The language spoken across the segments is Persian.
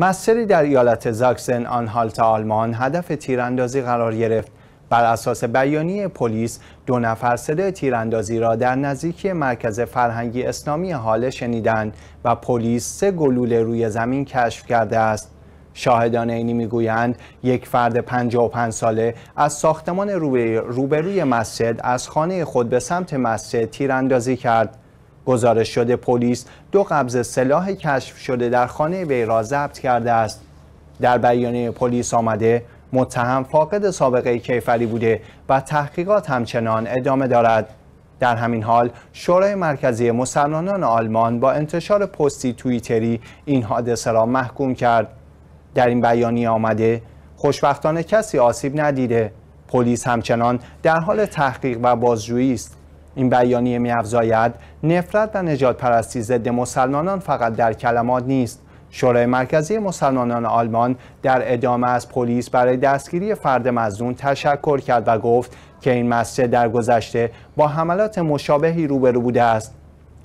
مسجدی در ایالت زاکسن آنهالت آلمان هدف تیراندازی قرار گرفت بر اساس بیانیه پلیس دو نفر صدای تیراندازی را در نزدیکی مرکز فرهنگی اسلامی حاله شنیدند و پلیس سه گلوله روی زمین کشف کرده است شاهدان عینی میگویند یک فرد 55 ساله از ساختمان روبروی مسجد از خانه خود به سمت مسجد تیراندازی کرد گزارش شده پلیس دو قبض سلاح کشف شده در خانه وی را ضبط کرده است در بیانیه پلیس آمده متهم فاقد سابقه کیفری بوده و تحقیقات همچنان ادامه دارد در همین حال شورای مرکزی مسلمانان آلمان با انتشار پستی توییتری این حادثه را محکوم کرد در این بیانیه آمده خوشبختانه کسی آسیب ندیده پلیس همچنان در حال تحقیق و بازجویی است این بیانیه میافزاید نفرت و نجات پرستی ضد مسلمانان فقط در کلمات نیست شورای مرکزی مسلمانان آلمان در ادامه از پلیس برای دستگیری فرد مزنون تشکر کرد و گفت که این مسجد در گذشته با حملات مشابهی روبرو بوده است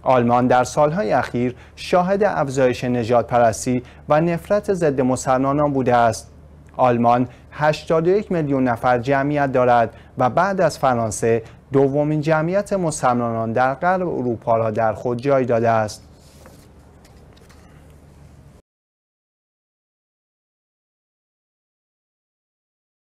آلمان در سالهای اخیر شاهد افزایش نجات پرستی و نفرت ضد مسلمانان بوده است آلمان 81 میلیون نفر جمعیت دارد و بعد از فرانسه دومین جمعیت مسلمانان در قلب اروپا را در خود جای داده است